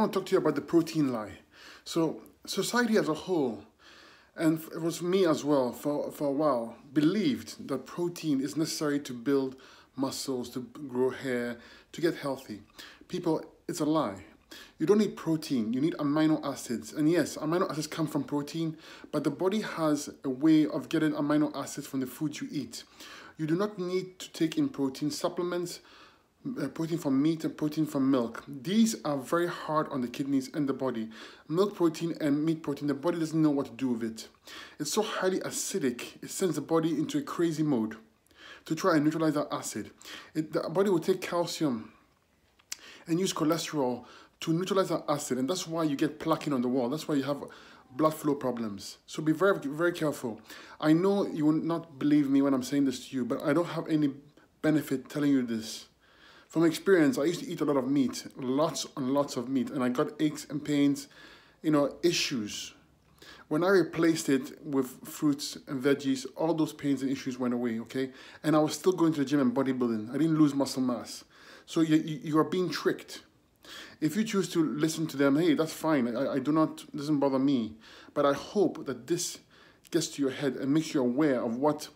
I want to talk to you about the protein lie. So society as a whole, and it was me as well for, for a while, believed that protein is necessary to build muscles, to grow hair, to get healthy. People, it's a lie. You don't need protein, you need amino acids. And yes, amino acids come from protein, but the body has a way of getting amino acids from the food you eat. You do not need to take in protein supplements uh, protein from meat and protein from milk. These are very hard on the kidneys and the body. Milk protein and meat protein, the body doesn't know what to do with it. It's so highly acidic, it sends the body into a crazy mode to try and neutralize that acid. It, the body will take calcium and use cholesterol to neutralize that acid, and that's why you get plaquing on the wall. That's why you have blood flow problems. So be very, very careful. I know you will not believe me when I'm saying this to you, but I don't have any benefit telling you this. From experience, I used to eat a lot of meat, lots and lots of meat, and I got aches and pains, you know, issues. When I replaced it with fruits and veggies, all those pains and issues went away, okay? And I was still going to the gym and bodybuilding. I didn't lose muscle mass. So you, you are being tricked. If you choose to listen to them, hey, that's fine. I, I do not, doesn't bother me. But I hope that this gets to your head and makes you aware of what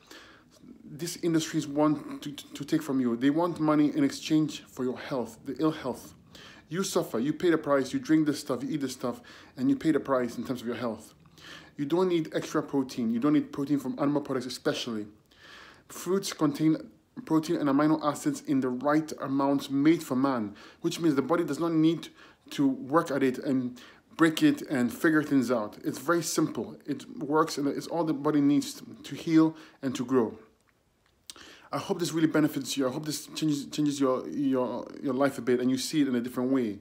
these industries want to, to take from you. They want money in exchange for your health, the ill health. You suffer, you pay the price, you drink this stuff, you eat this stuff, and you pay the price in terms of your health. You don't need extra protein. You don't need protein from animal products especially. Fruits contain protein and amino acids in the right amounts made for man, which means the body does not need to work at it and break it and figure things out. It's very simple. It works and it's all the body needs to heal and to grow. I hope this really benefits you. I hope this changes changes your your your life a bit and you see it in a different way.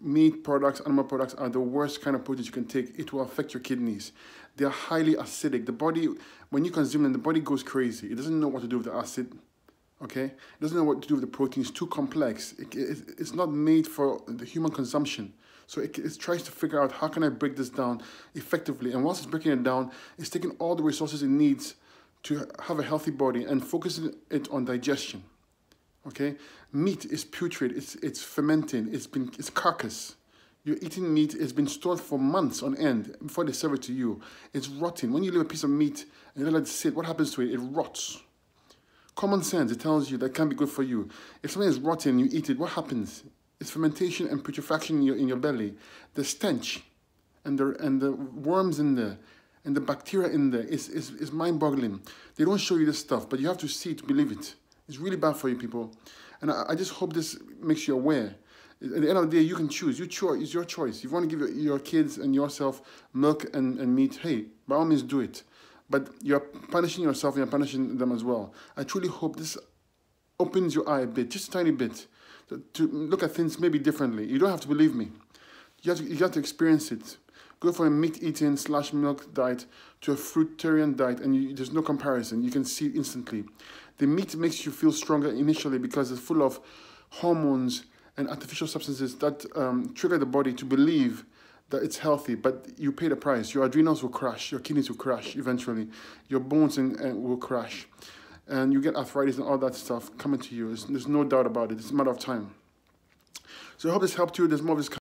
Meat products, animal products are the worst kind of protein you can take. It will affect your kidneys. They are highly acidic. The body, when you consume them, the body goes crazy. It doesn't know what to do with the acid. Okay, it doesn't know what to do with the protein. It's too complex. It, it, it's not made for the human consumption. So it, it, tries to figure out how can I break this down effectively. And once it's breaking it down, it's taking all the resources it needs to have a healthy body and focusing it on digestion. Okay, meat is putrid. It's it's fermenting. It's been it's carcass. You're eating meat. It's been stored for months on end before they serve it to you. It's rotting. When you leave a piece of meat and you let it sit, what happens to it? It rots. Common sense. It tells you that can't be good for you. If something is rotting, you eat it. What happens? It's fermentation and putrefaction in your in your belly. The stench, and the and the worms in there and the bacteria in there is, is, is mind-boggling. They don't show you this stuff, but you have to see it, believe it. It's really bad for you people. And I, I just hope this makes you aware. At the end of the day, you can choose. Your choice is your choice. If you want to give your, your kids and yourself milk and, and meat, hey, by all means do it. But you're punishing yourself and you're punishing them as well. I truly hope this opens your eye a bit, just a tiny bit, to, to look at things maybe differently. You don't have to believe me. You have to, you have to experience it. Go from a meat-eating slash milk diet to a fruitarian diet and you, there's no comparison. You can see it instantly. The meat makes you feel stronger initially because it's full of hormones and artificial substances that um, trigger the body to believe that it's healthy, but you pay the price. Your adrenals will crash, your kidneys will crash eventually, your bones and, will crash, and you get arthritis and all that stuff coming to you. There's, there's no doubt about it. It's a matter of time. So I hope this helped you. There's more of this.